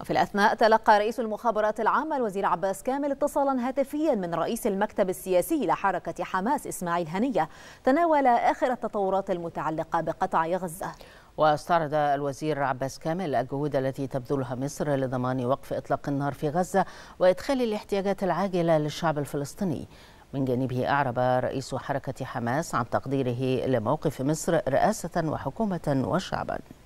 وفي الأثناء تلقى رئيس المخابرات العامة الوزير عباس كامل اتصالا هاتفيا من رئيس المكتب السياسي لحركة حماس إسماعيل هنية تناول آخر التطورات المتعلقة بقطع غزة واستعرض الوزير عباس كامل الجهود التي تبذلها مصر لضمان وقف إطلاق النار في غزة وإدخال الاحتياجات العاجلة للشعب الفلسطيني من جانبه أعرب رئيس حركة حماس عن تقديره لموقف مصر رئاسة وحكومة وشعباً